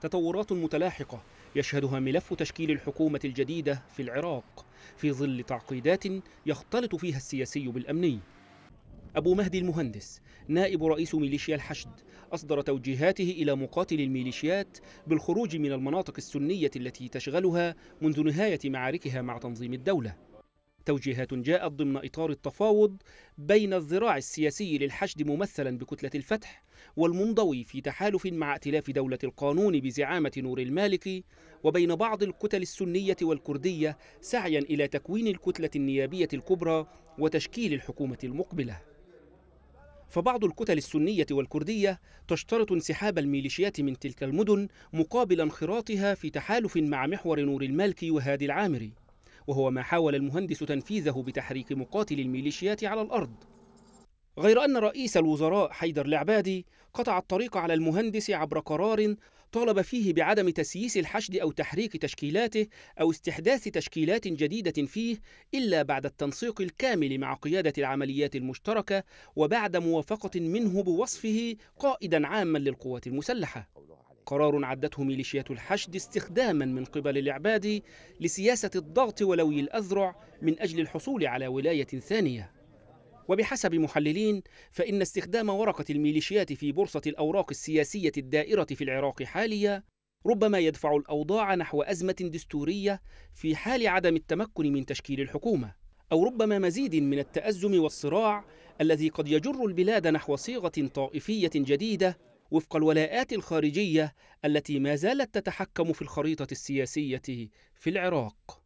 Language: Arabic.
تطورات متلاحقة يشهدها ملف تشكيل الحكومة الجديدة في العراق في ظل تعقيدات يختلط فيها السياسي بالأمني أبو مهدي المهندس نائب رئيس ميليشيا الحشد أصدر توجيهاته إلى مقاتلي الميليشيات بالخروج من المناطق السنية التي تشغلها منذ نهاية معاركها مع تنظيم الدولة توجيهات جاءت ضمن إطار التفاوض بين الذراع السياسي للحشد ممثلا بكتلة الفتح والمنضوي في تحالف مع ائتلاف دولة القانون بزعامة نور المالكي وبين بعض الكتل السنية والكردية سعيا إلى تكوين الكتلة النيابية الكبرى وتشكيل الحكومة المقبلة فبعض الكتل السنية والكردية تشترط انسحاب الميليشيات من تلك المدن مقابل انخراطها في تحالف مع محور نور المالكي وهادي العامري وهو ما حاول المهندس تنفيذه بتحريك مقاتل الميليشيات على الأرض غير أن رئيس الوزراء حيدر العبادي قطع الطريق على المهندس عبر قرار طالب فيه بعدم تسييس الحشد أو تحريك تشكيلاته أو استحداث تشكيلات جديدة فيه إلا بعد التنسيق الكامل مع قيادة العمليات المشتركة وبعد موافقة منه بوصفه قائدا عاما للقوات المسلحة قرار عدته ميليشيات الحشد استخداما من قبل العباد لسياسة الضغط ولوي الأذرع من أجل الحصول على ولاية ثانية وبحسب محللين فإن استخدام ورقة الميليشيات في بورصة الأوراق السياسية الدائرة في العراق حاليا ربما يدفع الأوضاع نحو أزمة دستورية في حال عدم التمكن من تشكيل الحكومة أو ربما مزيد من التأزم والصراع الذي قد يجر البلاد نحو صيغة طائفية جديدة وفق الولاءات الخارجية التي ما زالت تتحكم في الخريطة السياسية في العراق